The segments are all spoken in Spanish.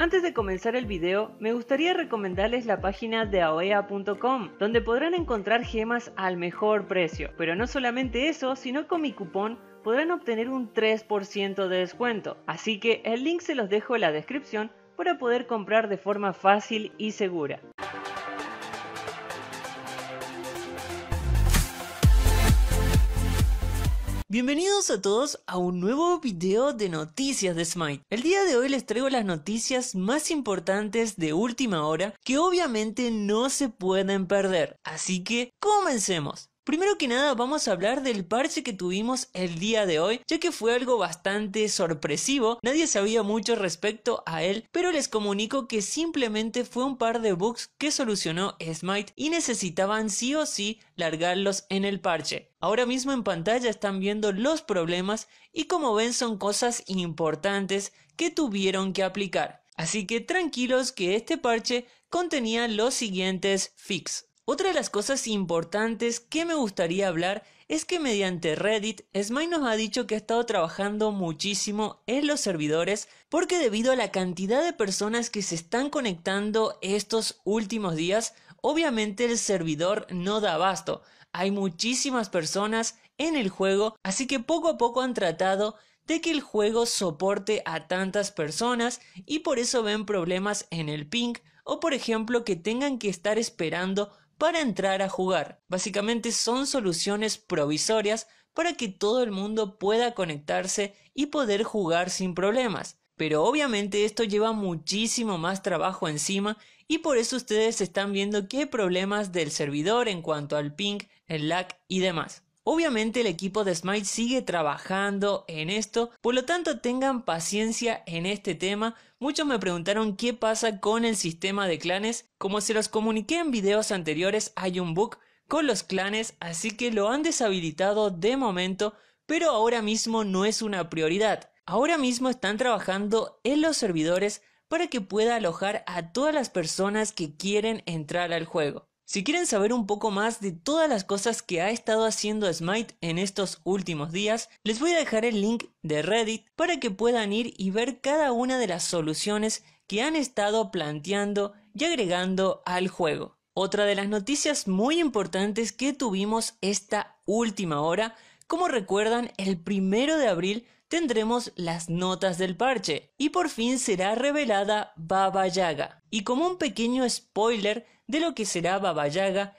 Antes de comenzar el video, me gustaría recomendarles la página de aoea.com, donde podrán encontrar gemas al mejor precio. Pero no solamente eso, sino con mi cupón podrán obtener un 3% de descuento. Así que el link se los dejo en la descripción para poder comprar de forma fácil y segura. Bienvenidos a todos a un nuevo video de noticias de Smite. El día de hoy les traigo las noticias más importantes de última hora que obviamente no se pueden perder. Así que comencemos. Primero que nada vamos a hablar del parche que tuvimos el día de hoy, ya que fue algo bastante sorpresivo, nadie sabía mucho respecto a él, pero les comunico que simplemente fue un par de bugs que solucionó Smite y necesitaban sí o sí largarlos en el parche. Ahora mismo en pantalla están viendo los problemas y como ven son cosas importantes que tuvieron que aplicar. Así que tranquilos que este parche contenía los siguientes fix. Otra de las cosas importantes que me gustaría hablar es que mediante Reddit, Smile nos ha dicho que ha estado trabajando muchísimo en los servidores porque debido a la cantidad de personas que se están conectando estos últimos días, obviamente el servidor no da abasto. Hay muchísimas personas en el juego, así que poco a poco han tratado de que el juego soporte a tantas personas y por eso ven problemas en el ping o por ejemplo que tengan que estar esperando para entrar a jugar. Básicamente son soluciones provisorias para que todo el mundo pueda conectarse y poder jugar sin problemas. Pero obviamente esto lleva muchísimo más trabajo encima y por eso ustedes están viendo que hay problemas del servidor en cuanto al ping, el lag y demás. Obviamente el equipo de Smite sigue trabajando en esto, por lo tanto tengan paciencia en este tema. Muchos me preguntaron qué pasa con el sistema de clanes. Como se los comuniqué en videos anteriores, hay un bug con los clanes, así que lo han deshabilitado de momento, pero ahora mismo no es una prioridad. Ahora mismo están trabajando en los servidores para que pueda alojar a todas las personas que quieren entrar al juego. Si quieren saber un poco más de todas las cosas que ha estado haciendo Smite en estos últimos días, les voy a dejar el link de Reddit para que puedan ir y ver cada una de las soluciones que han estado planteando y agregando al juego. Otra de las noticias muy importantes que tuvimos esta última hora, como recuerdan, el primero de abril tendremos las notas del parche y por fin será revelada Baba Yaga. Y como un pequeño spoiler, de lo que será Baba Yaga,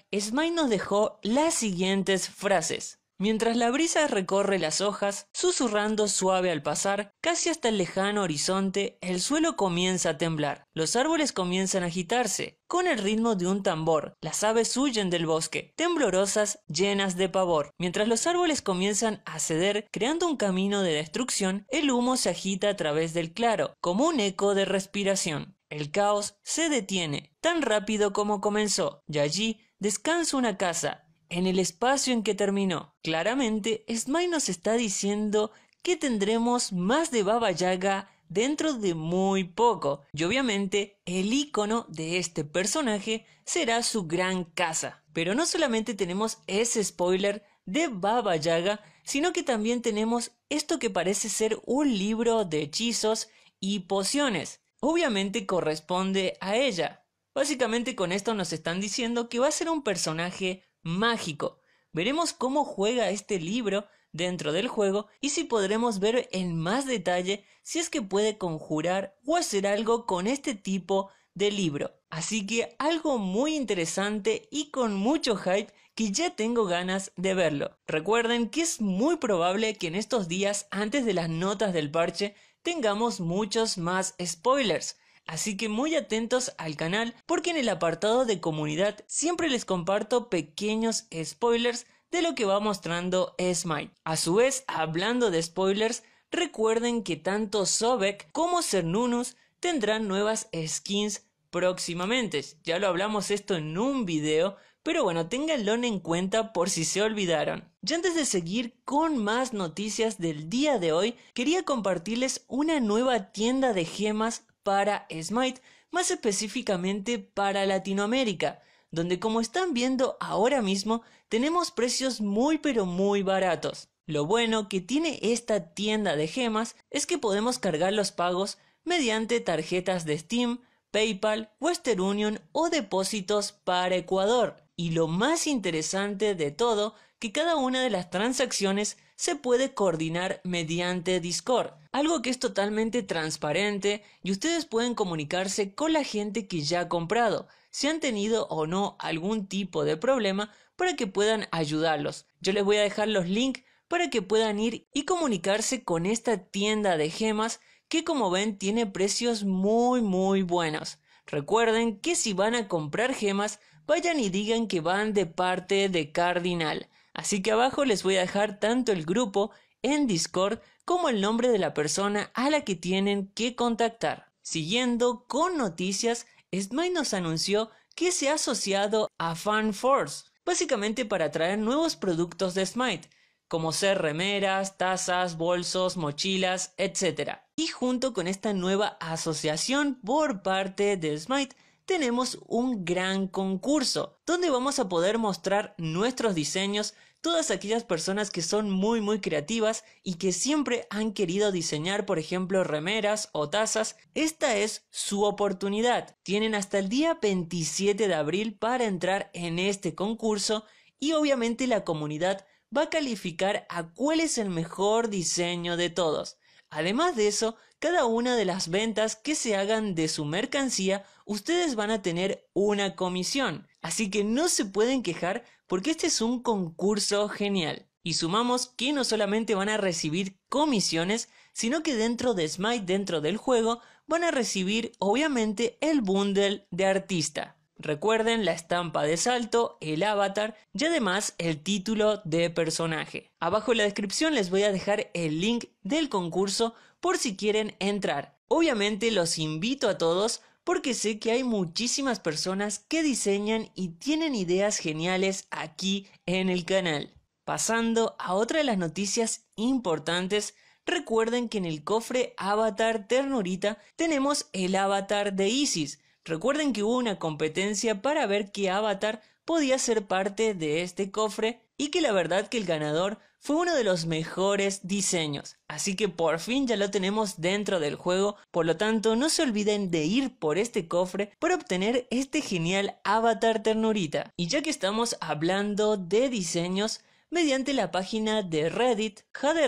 nos dejó las siguientes frases. Mientras la brisa recorre las hojas, susurrando suave al pasar, casi hasta el lejano horizonte, el suelo comienza a temblar, los árboles comienzan a agitarse, con el ritmo de un tambor, las aves huyen del bosque, temblorosas, llenas de pavor. Mientras los árboles comienzan a ceder, creando un camino de destrucción, el humo se agita a través del claro, como un eco de respiración. El caos se detiene tan rápido como comenzó, y allí descansa una casa, en el espacio en que terminó. Claramente, Smile nos está diciendo que tendremos más de Baba Yaga dentro de muy poco, y obviamente el icono de este personaje será su gran casa. Pero no solamente tenemos ese spoiler de Baba Yaga, sino que también tenemos esto que parece ser un libro de hechizos y pociones obviamente corresponde a ella. Básicamente con esto nos están diciendo que va a ser un personaje mágico. Veremos cómo juega este libro dentro del juego y si podremos ver en más detalle si es que puede conjurar o hacer algo con este tipo de libro. Así que algo muy interesante y con mucho hype que ya tengo ganas de verlo. Recuerden que es muy probable que en estos días antes de las notas del parche tengamos muchos más spoilers. Así que muy atentos al canal porque en el apartado de comunidad siempre les comparto pequeños spoilers de lo que va mostrando Smite. A su vez, hablando de spoilers, recuerden que tanto Sobek como Cernunus tendrán nuevas skins próximamente. Ya lo hablamos esto en un video, pero bueno, ténganlo en cuenta por si se olvidaron. Y antes de seguir con más noticias del día de hoy, quería compartirles una nueva tienda de gemas para Smite, más específicamente para Latinoamérica, donde como están viendo ahora mismo, tenemos precios muy pero muy baratos. Lo bueno que tiene esta tienda de gemas es que podemos cargar los pagos mediante tarjetas de Steam, PayPal, Western Union o depósitos para Ecuador. Y lo más interesante de todo, que cada una de las transacciones se puede coordinar mediante Discord, algo que es totalmente transparente y ustedes pueden comunicarse con la gente que ya ha comprado, si han tenido o no algún tipo de problema, para que puedan ayudarlos. Yo les voy a dejar los links para que puedan ir y comunicarse con esta tienda de gemas que como ven tiene precios muy muy buenos. Recuerden que si van a comprar gemas vayan y digan que van de parte de Cardinal. Así que abajo les voy a dejar tanto el grupo en Discord como el nombre de la persona a la que tienen que contactar. Siguiendo con noticias, Smite nos anunció que se ha asociado a FanForce, básicamente para traer nuevos productos de Smite, como ser remeras, tazas, bolsos, mochilas, etc. Y junto con esta nueva asociación por parte de Smite, tenemos un gran concurso donde vamos a poder mostrar nuestros diseños todas aquellas personas que son muy muy creativas y que siempre han querido diseñar por ejemplo remeras o tazas, esta es su oportunidad. Tienen hasta el día 27 de abril para entrar en este concurso y obviamente la comunidad va a calificar a cuál es el mejor diseño de todos. Además de eso, cada una de las ventas que se hagan de su mercancía, ustedes van a tener una comisión. Así que no se pueden quejar porque este es un concurso genial. Y sumamos que no solamente van a recibir comisiones, sino que dentro de Smite, dentro del juego, van a recibir obviamente el bundle de artista. Recuerden la estampa de salto, el avatar y además el título de personaje. Abajo en la descripción les voy a dejar el link del concurso por si quieren entrar. Obviamente los invito a todos porque sé que hay muchísimas personas que diseñan y tienen ideas geniales aquí en el canal. Pasando a otra de las noticias importantes Recuerden que en el cofre Avatar Ternurita tenemos el avatar de Isis, Recuerden que hubo una competencia para ver qué avatar podía ser parte de este cofre y que la verdad que el ganador fue uno de los mejores diseños. Así que por fin ya lo tenemos dentro del juego, por lo tanto no se olviden de ir por este cofre para obtener este genial avatar ternurita. Y ya que estamos hablando de diseños, mediante la página de Reddit, Jade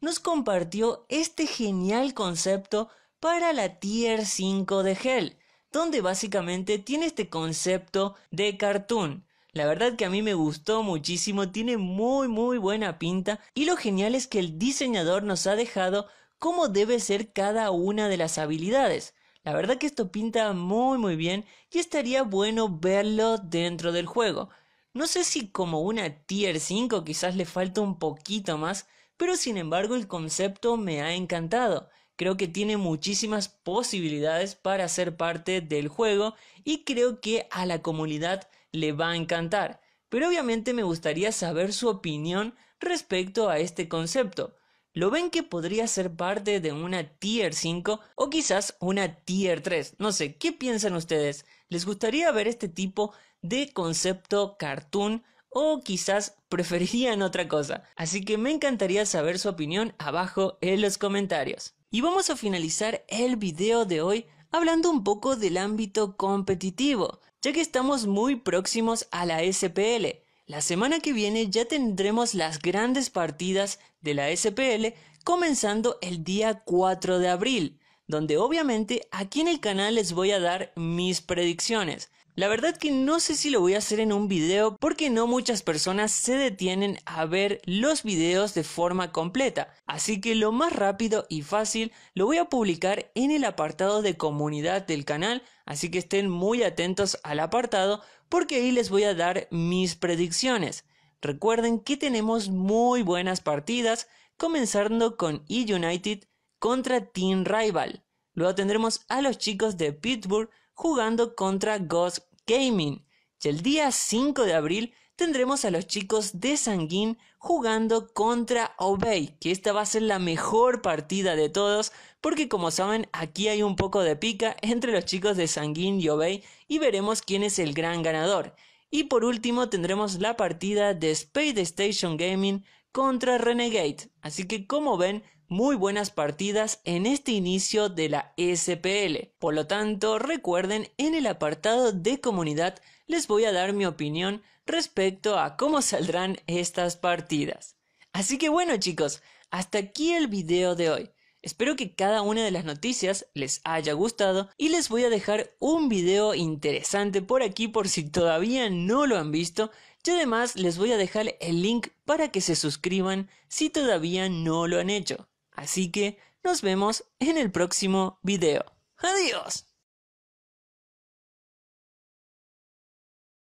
nos compartió este genial concepto para la Tier 5 de Hell donde básicamente tiene este concepto de cartoon. La verdad que a mí me gustó muchísimo, tiene muy muy buena pinta y lo genial es que el diseñador nos ha dejado cómo debe ser cada una de las habilidades. La verdad que esto pinta muy muy bien y estaría bueno verlo dentro del juego. No sé si como una tier 5 quizás le falta un poquito más, pero sin embargo el concepto me ha encantado creo que tiene muchísimas posibilidades para ser parte del juego y creo que a la comunidad le va a encantar. Pero obviamente me gustaría saber su opinión respecto a este concepto. ¿Lo ven que podría ser parte de una Tier 5 o quizás una Tier 3? No sé, ¿qué piensan ustedes? ¿Les gustaría ver este tipo de concepto cartoon o quizás preferirían otra cosa? Así que me encantaría saber su opinión abajo en los comentarios. Y vamos a finalizar el video de hoy hablando un poco del ámbito competitivo, ya que estamos muy próximos a la SPL. La semana que viene ya tendremos las grandes partidas de la SPL comenzando el día 4 de abril, donde obviamente aquí en el canal les voy a dar mis predicciones. La verdad que no sé si lo voy a hacer en un video porque no muchas personas se detienen a ver los videos de forma completa, así que lo más rápido y fácil lo voy a publicar en el apartado de comunidad del canal, así que estén muy atentos al apartado porque ahí les voy a dar mis predicciones. Recuerden que tenemos muy buenas partidas, comenzando con E United contra Team Rival. Luego tendremos a los chicos de Pittsburgh jugando contra Ghost Gaming. Y el día 5 de abril tendremos a los chicos de Sanguin jugando contra Obey, que esta va a ser la mejor partida de todos, porque como saben, aquí hay un poco de pica entre los chicos de Sanguin y Obey y veremos quién es el gran ganador. Y por último tendremos la partida de Space Station Gaming contra Renegade. Así que como ven, muy buenas partidas en este inicio de la SPL. Por lo tanto, recuerden, en el apartado de comunidad les voy a dar mi opinión respecto a cómo saldrán estas partidas. Así que bueno chicos, hasta aquí el video de hoy. Espero que cada una de las noticias les haya gustado y les voy a dejar un video interesante por aquí por si todavía no lo han visto, y además les voy a dejar el link para que se suscriban si todavía no lo han hecho. Así que nos vemos en el próximo video. ¡Adiós!